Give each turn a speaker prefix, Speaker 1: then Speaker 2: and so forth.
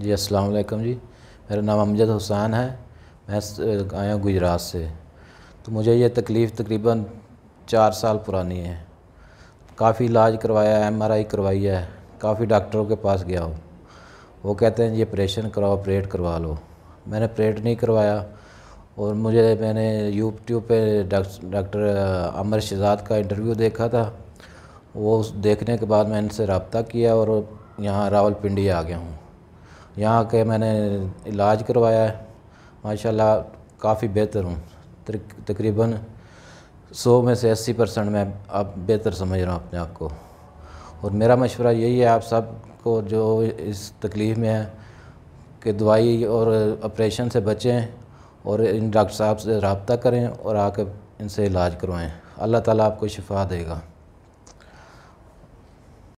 Speaker 1: जी अस्सलाम वालेकुम जी मेरा नाम अमजद हुसैन है मैं आया हूँ गुजरात से तो मुझे ये तकलीफ़ तकरीबन चार साल पुरानी है काफ़ी इलाज करवाया है एम करवाई है काफ़ी डॉक्टरों के पास गया हूँ वो कहते हैं ये ऑपरेशन कराओ ऑपरेट करवा लो मैंने ऑपरेट नहीं करवाया और मुझे मैंने यूट्यूब पे डॉक्टर अमर शहजाद का इंटरव्यू देखा था वो देखने के बाद मैं इनसे रबता किया और यहाँ रावलपिंडी आ गया हूँ यहाँ के मैंने इलाज करवाया है माशाल्लाह काफ़ी बेहतर हूँ तकरीबन सौ में से अस्सी परसेंट मैं अब बेहतर समझ रहा हूँ अपने आप को और मेरा मशवरा यही है आप सब को जो इस तकलीफ़ में है कि दवाई और ऑपरेशन से बचें और इन डॉक्टर साहब से रबता करें और आकर इनसे इलाज करवाएं अल्लाह ताला आपको शिफा देगा